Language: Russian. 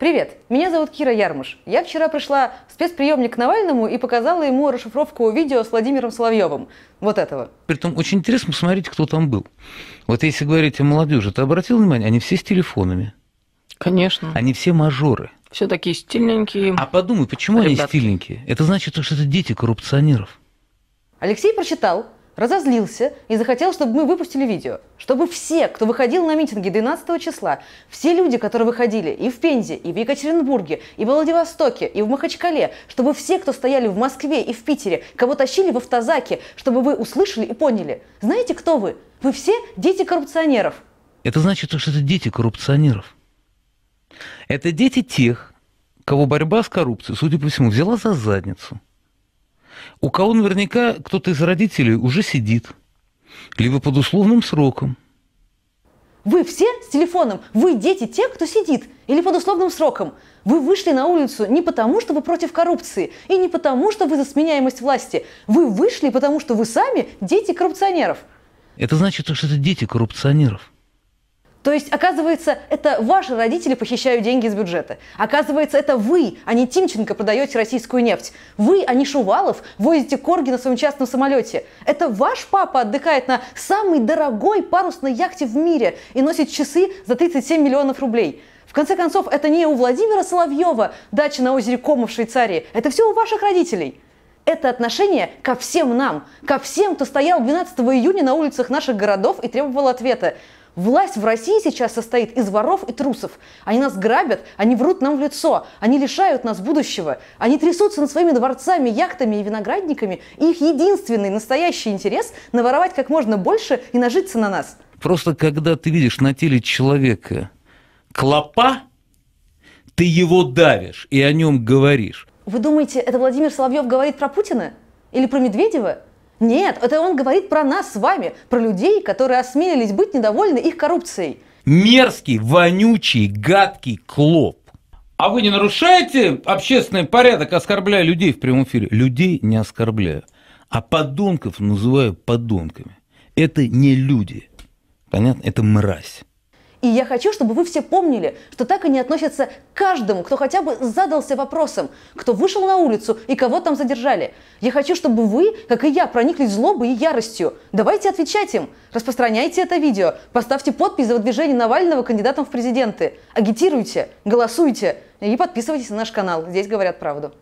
Привет, меня зовут Кира Ярмыш. Я вчера пришла в спецприемник к Навальному и показала ему расшифровку видео с Владимиром Соловьевым. Вот этого. При Притом очень интересно посмотреть, кто там был. Вот если говорить о молодежи, ты обратил внимание, они все с телефонами. Конечно. Они все мажоры. Все такие стильненькие. А подумай, почему ребят. они стильненькие? Это значит, что это дети коррупционеров. Алексей прочитал, разозлился и захотел, чтобы мы выпустили видео. Чтобы все, кто выходил на митинги 12 числа, все люди, которые выходили и в Пензе, и в Екатеринбурге, и в Владивостоке, и в Махачкале, чтобы все, кто стояли в Москве и в Питере, кого тащили в автозаке, чтобы вы услышали и поняли. Знаете, кто вы? Вы все дети коррупционеров. Это значит, что это дети коррупционеров. Это дети тех, кого борьба с коррупцией, судя по всему, взяла за задницу – у кого наверняка кто-то из родителей уже сидит, либо под условным сроком. Вы все с телефоном, вы дети те, кто сидит, или под условным сроком. Вы вышли на улицу не потому, что вы против коррупции, и не потому, что вы за сменяемость власти. Вы вышли, потому что вы сами дети коррупционеров. Это значит, что это дети коррупционеров. То есть, оказывается, это ваши родители похищают деньги из бюджета. Оказывается, это вы, а не Тимченко, продаете российскую нефть. Вы, а не Шувалов, возите корги на своем частном самолете. Это ваш папа отдыхает на самой дорогой парусной яхте в мире и носит часы за 37 миллионов рублей. В конце концов, это не у Владимира Соловьева дача на озере Кома в Швейцарии. Это все у ваших родителей это отношение ко всем нам, ко всем, кто стоял 12 июня на улицах наших городов и требовал ответа. Власть в России сейчас состоит из воров и трусов. Они нас грабят, они врут нам в лицо, они лишают нас будущего, они трясутся над своими дворцами, яхтами и виноградниками, и их единственный настоящий интерес – наворовать как можно больше и нажиться на нас. Просто когда ты видишь на теле человека клопа, ты его давишь и о нем говоришь. Вы думаете, это Владимир Соловьев говорит про Путина? Или про Медведева? Нет, это он говорит про нас с вами, про людей, которые осмелились быть недовольны их коррупцией. Мерзкий, вонючий, гадкий клоп. А вы не нарушаете общественный порядок, оскорбляя людей в прямом эфире? Людей не оскорбляю, а подонков называю подонками. Это не люди. Понятно? Это мразь. И я хочу, чтобы вы все помнили, что так они относятся к каждому, кто хотя бы задался вопросом, кто вышел на улицу и кого там задержали. Я хочу, чтобы вы, как и я, прониклись злобой и яростью. Давайте отвечать им. Распространяйте это видео. Поставьте подпись за выдвижение Навального кандидатом в президенты. Агитируйте, голосуйте и подписывайтесь на наш канал. Здесь говорят правду.